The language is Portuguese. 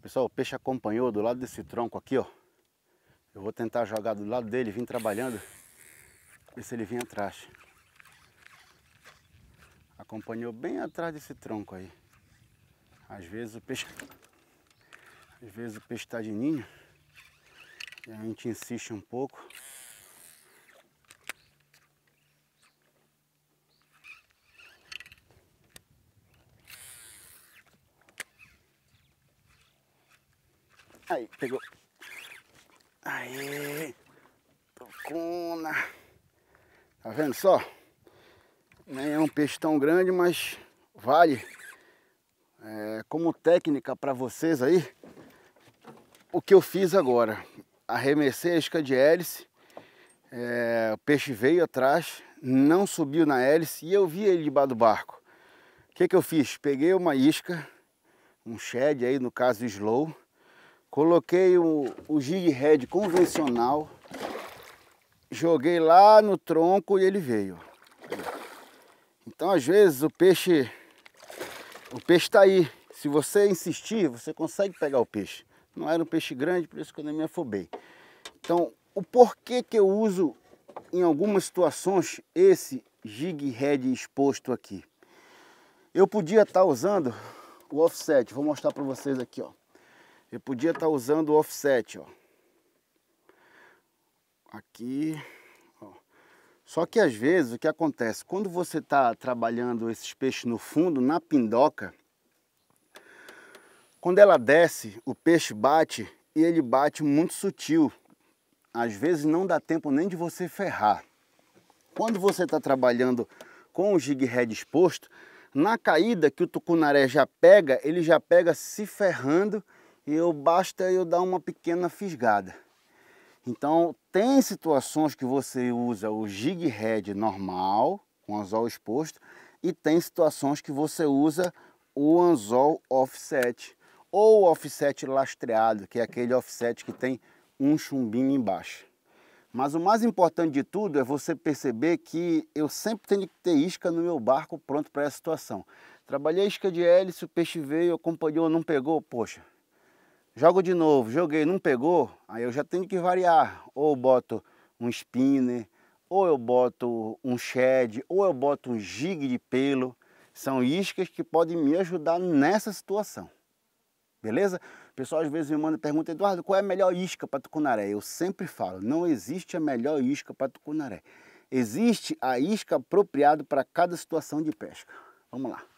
Pessoal, o peixe acompanhou do lado desse tronco aqui, ó. Eu vou tentar jogar do lado dele, vim trabalhando, ver se ele vem atrás. Acompanhou bem atrás desse tronco aí. Às vezes o peixe, às vezes o peixe está de ninho e a gente insiste um pouco. Aí, pegou. Aí. Tocona. Tá vendo só? Nem é um peixe tão grande, mas vale. É, como técnica para vocês aí, o que eu fiz agora. Arremessei a isca de hélice. É, o peixe veio atrás, não subiu na hélice e eu vi ele debaixo do barco. O que, que eu fiz? Peguei uma isca, um shed aí, no caso slow, Coloquei o, o jig head convencional, joguei lá no tronco e ele veio. Então às vezes o peixe o peixe está aí. Se você insistir, você consegue pegar o peixe. Não era um peixe grande, por isso que eu nem me afobei. Então, o porquê que eu uso em algumas situações esse jig head exposto aqui. Eu podia estar tá usando o offset, vou mostrar para vocês aqui, ó. Eu podia estar tá usando o offset, ó. Aqui. Ó. Só que às vezes o que acontece? Quando você está trabalhando esses peixes no fundo, na pindoca, quando ela desce, o peixe bate e ele bate muito sutil. Às vezes não dá tempo nem de você ferrar. Quando você está trabalhando com o jig head exposto, na caída que o tucunaré já pega, ele já pega se ferrando eu basta eu dar uma pequena fisgada. Então tem situações que você usa o jig head normal, com anzol exposto, e tem situações que você usa o anzol offset ou offset lastreado, que é aquele offset que tem um chumbinho embaixo. Mas o mais importante de tudo é você perceber que eu sempre tenho que ter isca no meu barco pronto para essa situação. Trabalhei isca de hélice, o peixe veio, acompanhou, não pegou, poxa, Jogo de novo, joguei, não pegou, aí eu já tenho que variar. Ou boto um spinner, ou eu boto um shed, ou eu boto um jig de pelo. São iscas que podem me ajudar nessa situação. Beleza? O pessoal às vezes me manda pergunta, Eduardo, qual é a melhor isca para tucunaré? Eu sempre falo, não existe a melhor isca para tucunaré. Existe a isca apropriada para cada situação de pesca. Vamos lá.